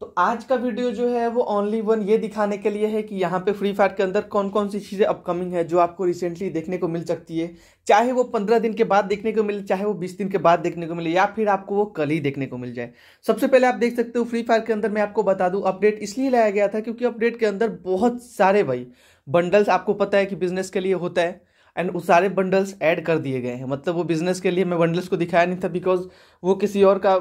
तो आज का वीडियो जो है वो ओनली वन ये दिखाने के लिए है कि यहाँ पे फ्री फायर के अंदर कौन कौन सी चीज़ें अपकमिंग है जो आपको रिसेंटली देखने को मिल सकती है चाहे वो पंद्रह दिन के बाद देखने को मिले चाहे वो बीस दिन के बाद देखने को मिले या फिर आपको वो कल ही देखने को मिल जाए सबसे पहले आप देख सकते हो फ्री फायर के अंदर मैं आपको बता दूँ अपडेट इसलिए लाया गया था क्योंकि अपडेट के अंदर बहुत सारे भाई बंडल्स आपको पता है कि बिजनेस के लिए होता है एंड वो सारे बंडल्स ऐड कर दिए गए हैं मतलब वो बिज़नेस के लिए मैं बंडल्स को दिखाया नहीं था बिकॉज वो किसी और का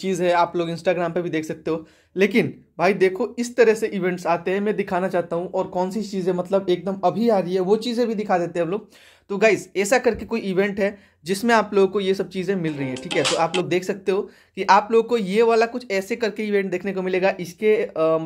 चीज़ है आप लोग इंस्टाग्राम पे भी देख सकते हो लेकिन भाई देखो इस तरह से इवेंट्स आते हैं मैं दिखाना चाहता हूँ और कौन सी चीज़ें मतलब एकदम अभी आ रही है वो चीज़ें भी दिखा देते हैं हम लोग तो गाइज ऐसा करके कोई इवेंट है जिसमें आप लोगों को ये सब चीज़ें मिल रही हैं ठीक है तो आप लोग देख सकते हो कि आप लोगों को ये वाला कुछ ऐसे करके इवेंट देखने को मिलेगा इसके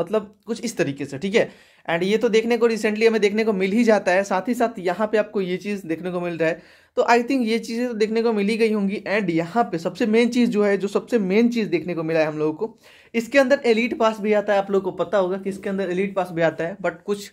मतलब कुछ इस तरीके से ठीक है एंड ये तो देखने को रिसेंटली हमें देखने को मिल ही जाता है साथ ही साथ यहाँ पे आपको ये चीज़ देखने को मिल रहा है तो आई थिंक ये चीज़ें तो देखने को मिली गई होंगी एंड यहाँ पे सबसे मेन चीज़ जो है जो सबसे मेन चीज़ देखने को मिला है हम लोगों को इसके अंदर एलिट पास भी आता है आप लोग को पता होगा कि इसके अंदर एलिट पास भी आता है बट कुछ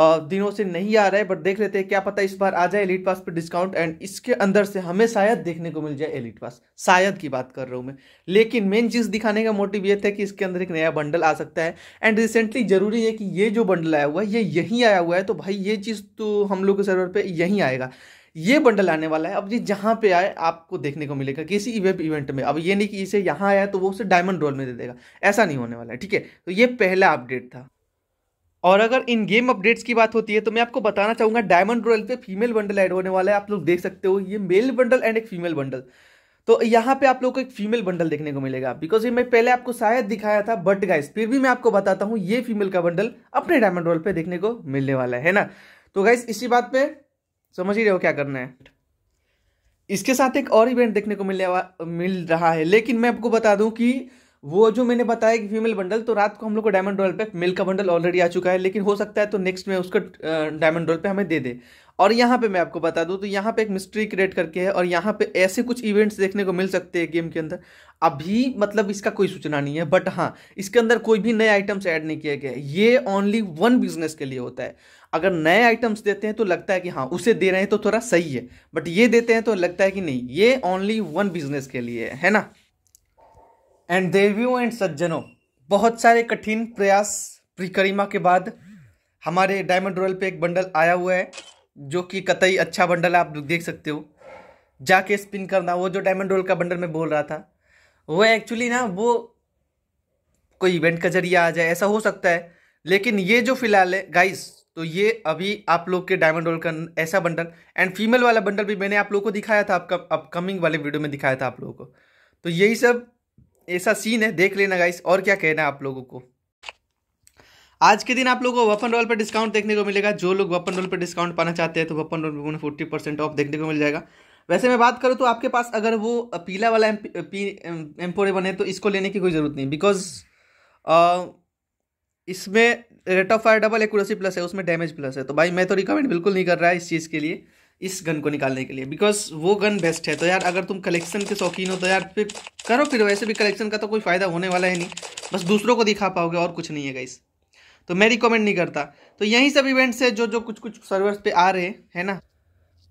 दिनों से नहीं आ रहा है बट देख लेते हैं क्या पता इस बार आ जाए एलिट पास पे डिस्काउंट एंड इसके अंदर से हमें शायद देखने को मिल जाए एलिट पास शायद की बात कर रहा हूँ मैं लेकिन मेन चीज़ दिखाने का मोटिव ये था कि इसके अंदर एक नया बंडल आ सकता है एंड रिसेंटली जरूरी है कि ये जो बंडल आया हुआ है ये यहीं आया हुआ है तो भाई ये चीज़ तो हम लोग के सर्वर पर यहीं आएगा ये बंडल आने वाला है अब ये जहाँ पे आए आपको देखने को मिलेगा किसी वेब इवेंट में अब ये नहीं कि इसे यहाँ आया तो वो उसे डायमंड रोल में दे देगा ऐसा नहीं होने वाला है ठीक है तो ये पहला अपडेट था और अगर इन गेम अपडेट्स की बात होती है तो मैं आपको बताना चाहूंगा डायमंड रॉयल पे फीमेल बंडल ऐड होने वाला है आप लोग देख सकते हो ये मेल बंडल एंड एक फीमेल बंडल तो यहाँ पे आप लोग को एक फीमेल बंडल देखने को मिलेगा बिकॉज ये मैं पहले आपको शायद दिखाया था बट गाइस फिर भी मैं आपको बताता हूँ ये फीमेल का बंडल अपने डायमंड रॉयल पे देखने को मिलने वाला है ना तो गाइस इसी बात पे समझ ही रहे हो क्या करना है इसके साथ एक और इवेंट देखने को मिलने मिल रहा है लेकिन मैं आपको बता दूं कि वो जो मैंने बताया कि फीमेल बंडल तो रात को हम लोग को डायमंड रॉयल पे मेल का बंडल ऑलरेडी आ चुका है लेकिन हो सकता है तो नेक्स्ट में उसका डायमंड रॉयल पे हमें दे दे और यहाँ पे मैं आपको बता दूँ तो यहाँ पे एक मिस्ट्री क्रिएट करके है और यहाँ पे ऐसे कुछ इवेंट्स देखने को मिल सकते हैं गेम के अंदर अभी मतलब इसका कोई सूचना नहीं है बट हाँ इसके अंदर कोई भी नए आइटम्स ऐड नहीं किए गए ये ओनली वन बिजनेस के लिए होता है अगर नए आइटम्स देते हैं तो लगता है कि हाँ उसे दे रहे हैं तो थोड़ा सही है बट ये देते हैं तो लगता है कि नहीं ये ओनली वन बिजनेस के लिए है ना एंड देवियों एंड सज्जनों बहुत सारे कठिन प्रयास प्रिकरिमा के बाद हमारे डायमंड रॉयल पे एक बंडल आया हुआ है जो कि कतई अच्छा बंडल है आप देख सकते हो जाके स्पिन करना वो जो डायमंड रॉयल का बंडल में बोल रहा था वो एक्चुअली ना वो कोई इवेंट का जरिया आ जाए ऐसा हो सकता है लेकिन ये जो फिलहाल है गाइस तो ये अभी आप लोग के डायमंड रोल का ऐसा बंडल एंड फीमेल वाला बंडल भी मैंने आप लोगों को दिखाया था आपका अपकमिंग वाले वीडियो में दिखाया था आप लोगों को तो यही सब ऐसा सीन है देख लेना गाइस और क्या कहना है आप लोगों को आज के दिन आप लोगों को वपन रोल पर डिस्काउंट देखने को मिलेगा जो लोग वपन रोल पर डिस्काउंट पाना चाहते हैं तो वपन रोल पर उन्हें फोर्टी परसेंट ऑफ देखने को मिल जाएगा वैसे मैं बात करूँ तो आपके पास अगर वो पीला वाला एम पी एम है तो इसको लेने की कोई ज़रूरत नहीं बिकॉज इसमें rate of fire double accuracy plus है उसमें डैमेज प्लस है तो भाई मैं तो रिकमेंड बिल्कुल नहीं कर रहा है इस चीज़ के लिए इस गन को निकालने के लिए बिकॉज वो गन बेस्ट है तो यार अगर तुम कलेक्शन के शौकीन हो तो यार फिर करो फिर वैसे भी कलेक्शन का तो कोई फ़ायदा होने वाला है नहीं बस दूसरों को दिखा पाओगे और कुछ नहीं है गाइस तो मैं रिकमेंड नहीं करता तो यही सब इवेंट्स है जो जो कुछ कुछ सर्वर्स पे आ रहे हैं है ना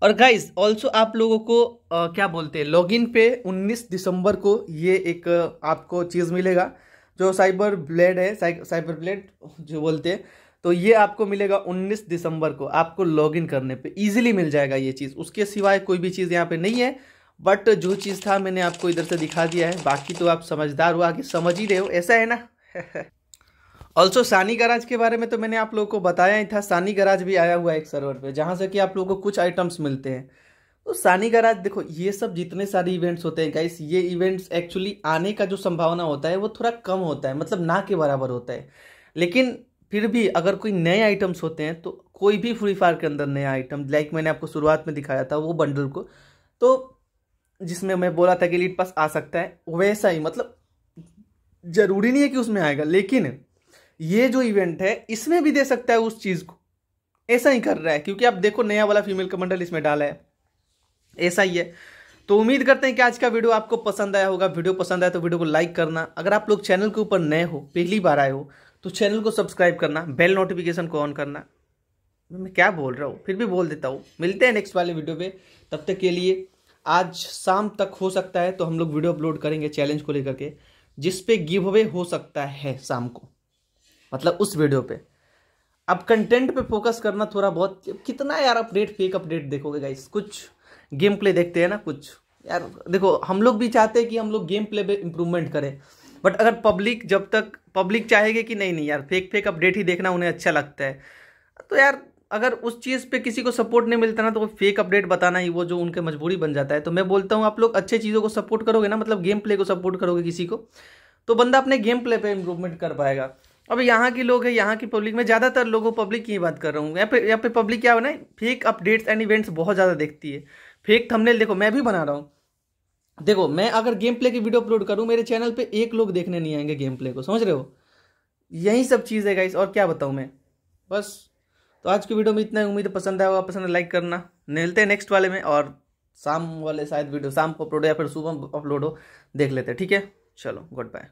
और गाइस ऑल्सो आप लोगों को आ, क्या बोलते हैं लॉगिन पे 19 दिसंबर को ये एक आपको चीज़ मिलेगा जो साइबर ब्लेड है साइ, साइबर ब्लेड जो बोलते हैं तो ये आपको मिलेगा 19 दिसंबर को आपको लॉगिन करने पे इजीली मिल जाएगा ये चीज़ उसके सिवाय कोई भी चीज़ यहाँ पे नहीं है बट जो चीज़ था मैंने आपको इधर से दिखा दिया है बाकी तो आप समझदार हुआ कि समझ ही रहे हो ऐसा है ना ऑल्सो सानी गराज के बारे में तो मैंने आप लोगों को बताया ही था सानी गराज भी आया हुआ है एक सर्वर पर जहाँ से कि आप लोगों को कुछ आइटम्स मिलते हैं तो सानी गराज देखो ये सब जितने सारे इवेंट्स होते हैं गाइस ये इवेंट्स एक्चुअली आने का जो संभावना होता है वो थोड़ा कम होता है मतलब ना के बराबर होता है लेकिन फिर भी अगर कोई नए आइटम्स होते हैं तो कोई भी फ्री फायर के अंदर नया आइटम लाइक मैंने आपको शुरुआत में दिखाया था वो बंडल को तो जिसमें मैं बोला था कि लीड पास आ सकता है वैसा ही मतलब जरूरी नहीं है कि उसमें आएगा लेकिन ये जो इवेंट है इसमें भी दे सकता है उस चीज़ को ऐसा ही कर रहा है क्योंकि आप देखो नया वाला फीमेल का मंडल इसमें डाला है ऐसा ही है तो उम्मीद करते हैं कि आज का वीडियो आपको पसंद आया होगा वीडियो पसंद आया तो वीडियो को लाइक करना अगर आप लोग चैनल के ऊपर नए हो पहली बार आए हो तो चैनल को सब्सक्राइब करना बेल नोटिफिकेशन को ऑन करना मैं क्या बोल रहा हूँ फिर भी बोल देता हूँ मिलते हैं नेक्स्ट वाले वीडियो पे तब तक के लिए आज शाम तक हो सकता है तो हम लोग वीडियो अपलोड करेंगे चैलेंज को लेकर के जिसपे गिव अवे हो सकता है शाम को मतलब उस वीडियो पे अब कंटेंट पे फोकस करना थोड़ा बहुत कितना यार अपडेट फेक अपडेट देखोगे गाइस कुछ गेम प्ले देखते हैं ना कुछ यार देखो हम लोग भी चाहते हैं कि हम लोग गेम प्ले पे इम्प्रूवमेंट करें बट अगर पब्लिक जब तक पब्लिक चाहेगी कि नहीं नहीं यार फेक फेक अपडेट ही देखना उन्हें अच्छा लगता है तो यार अगर उस चीज़ पे किसी को सपोर्ट नहीं मिलता ना तो वो फेक अपडेट बताना ही वो जो उनके मजबूरी बन जाता है तो मैं बोलता हूँ आप लोग अच्छे चीज़ों को सपोर्ट करोगे ना मतलब गेम प्ले को सपोर्ट करोगे किसी को तो बंदा अपने गेम प्ले पर इम्प्रूवमेंट कर पाएगा अब यहाँ के लोग हैं यहाँ की पब्लिक में ज़्यादातर लोगों पब्लिक की ही बात कर रहा हूँ यहाँ पे यहाँ पे पब्लिक क्या है ना फेक अपडेट्स एंड इवेंट्स बहुत ज़्यादा देखती है फेक थंबनेल देखो मैं भी बना रहा हूँ देखो मैं अगर गेम प्ले की वीडियो अपलोड करूँ मेरे चैनल पे एक लोग देखने नहीं आएंगे गेम प्ले को समझ रहे हो यही सब चीज़ है गाइस और क्या बताऊँ मैं बस तो आज की वीडियो में इतना उम्मीद पसंद आया होगा पसंद लाइक करना मिलते हैं नेक्स्ट वाले में और शाम वाले शायद वीडियो शाम को अपलोड या फिर सुबह अपलोड हो देख लेते हैं ठीक है चलो गुड बाय